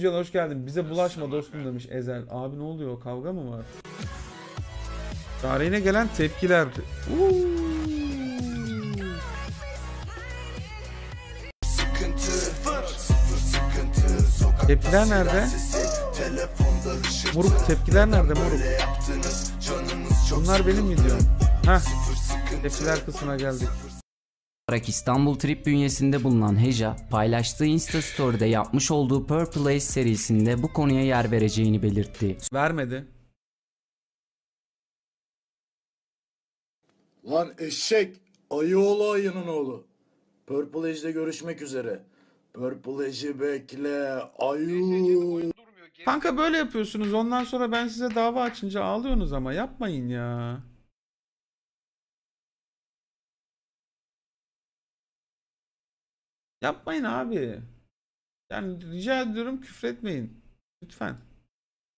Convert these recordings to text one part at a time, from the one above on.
Can hoş geldin. Bize bulaşma dostum demiş Ezel. Abi ne oluyor? Kavga mı var? Tarihine gelen tepkiler. Uuu. Tepkiler nerede? Moruk tepkiler nerede moruk? Bunlar benim videom. Heh. Tepkiler kısmına geldik olarak İstanbul Trip bünyesinde bulunan Heja, paylaştığı Insta Story'de yapmış olduğu Purple Ace serisinde bu konuya yer vereceğini belirtti. Vermedi. Lan eşek, ayıoğlu ayının oğlu. Purple Age'de görüşmek üzere. Purple Age'i bekle, ayı. Kanka böyle yapıyorsunuz. Ondan sonra ben size dava açınca ağlıyorsunuz ama yapmayın ya. Yapmayın abi. Yani rica ediyorum küfretmeyin. Lütfen.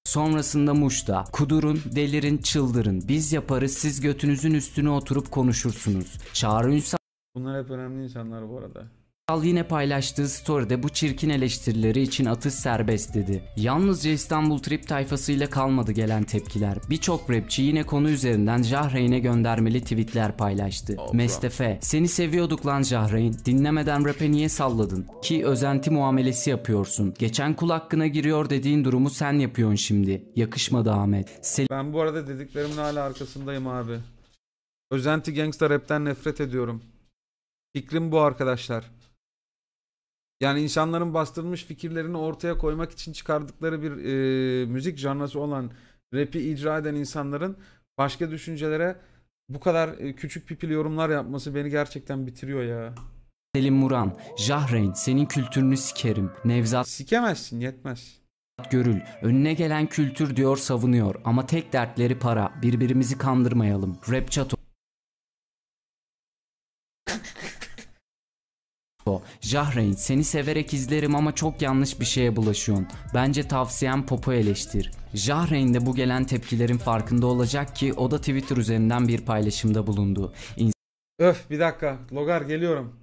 Sonrasında Muş'ta kudurun, delirin, çıldırın. Biz yaparız siz götünüzün üstüne oturup konuşursunuz. Çağrı Ünsal Bunlar hep önemli insanlar bu arada. Al yine paylaştığı story'de bu çirkin eleştirileri için atış serbest dedi. Yalnızca İstanbul Trip tayfasıyla kalmadı gelen tepkiler. Birçok rapçi yine konu üzerinden Jahreyn'e göndermeli tweetler paylaştı. Allah. Mestefe, seni seviyorduk lan Jahreyn, dinlemeden rap'e niye salladın? Ki özenti muamelesi yapıyorsun. Geçen kul hakkına giriyor dediğin durumu sen yapıyorsun şimdi. Yakışmadı Ahmet. Sel ben bu arada dediklerimin hala arkasındayım abi. Özenti gangsta rapten nefret ediyorum. Fikrim bu arkadaşlar. Yani insanların bastırılmış fikirlerini ortaya koymak için çıkardıkları bir e, müzik janrası olan rap'i icra eden insanların başka düşüncelere bu kadar e, küçük pipil yorumlar yapması beni gerçekten bitiriyor ya. Selim Muran, Jahreyn senin kültürünü sikerim. Nevzat Sikemezsin yetmez. Görül önüne gelen kültür diyor savunuyor ama tek dertleri para birbirimizi kandırmayalım. Rap çatı. Jahreyn seni severek izlerim ama çok yanlış bir şeye bulaşıyorsun. Bence tavsiyem popo eleştir. Jahreyn de bu gelen tepkilerin farkında olacak ki o da Twitter üzerinden bir paylaşımda bulundu. İns Öf bir dakika Logar geliyorum.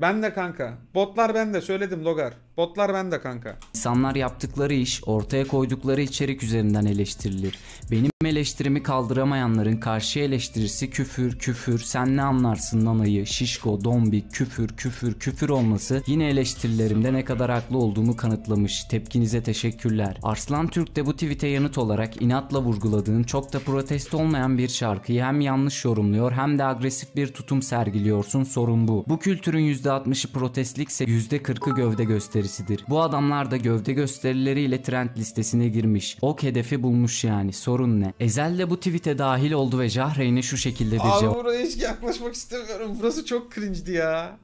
Ben de kanka. Botlar ben de söyledim Logar. Botlar bende kanka. İnsanlar yaptıkları iş, ortaya koydukları içerik üzerinden eleştirilir. Benim eleştirimi kaldıramayanların karşı eleştirisi küfür, küfür, sen ne anlarsın nanayı, şişko, dombi, küfür, küfür, küfür olması yine eleştirilerimde ne kadar haklı olduğumu kanıtlamış. Tepkinize teşekkürler. Arslan Türk de bu tweet'e yanıt olarak inatla vurguladığın çok da protesto olmayan bir şarkıyı hem yanlış yorumluyor hem de agresif bir tutum sergiliyorsun sorun bu. Bu kültürün %60'ı protestlikse %40'ı gövde gösteri gösterisidir. Bu adamlar da gövde gösterileriyle trend listesine girmiş. Ok hedefi bulmuş yani sorun ne? Ezel de bu tweet'e dahil oldu ve Jahreyn'e şu şekilde bir cevap. Abi buraya hiç yaklaşmak istemiyorum. Burası çok cringe'di ya.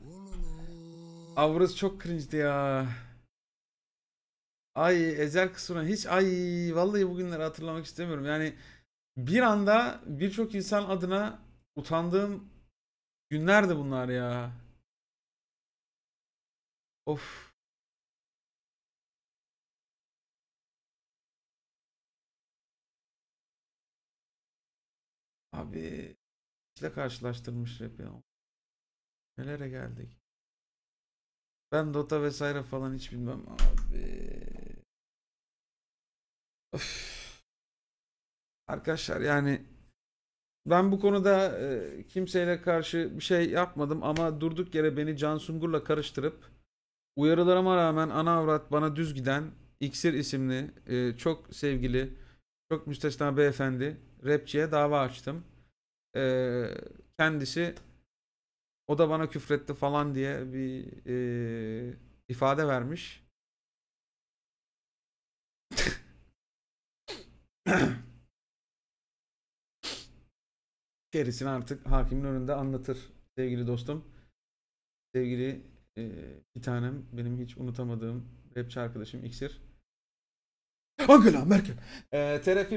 Abi burası çok cringe'di ya. Ay ezel kısmına hiç ay vallahi bugünleri hatırlamak istemiyorum. Yani bir anda birçok insan adına utandığım günlerdi bunlar ya. Of. Abi işte karşılaştırmış hep ya. Nelere geldik? Ben Dota vesaire falan hiç bilmem abi. Öf. Arkadaşlar yani ben bu konuda e, kimseyle karşı bir şey yapmadım ama durduk yere beni Can Sungur'la karıştırıp uyarılarıma rağmen ana avrat bana düz giden İksir isimli e, çok sevgili çok müstesna beyefendi. Rapçiye dava açtım. Ee, kendisi o da bana küfretti falan diye bir e, ifade vermiş. Gerisini artık hakimin önünde anlatır sevgili dostum. Sevgili e, bir tanem benim hiç unutamadığım rapçi arkadaşım İksir. Angela Merkel. E, ee, TR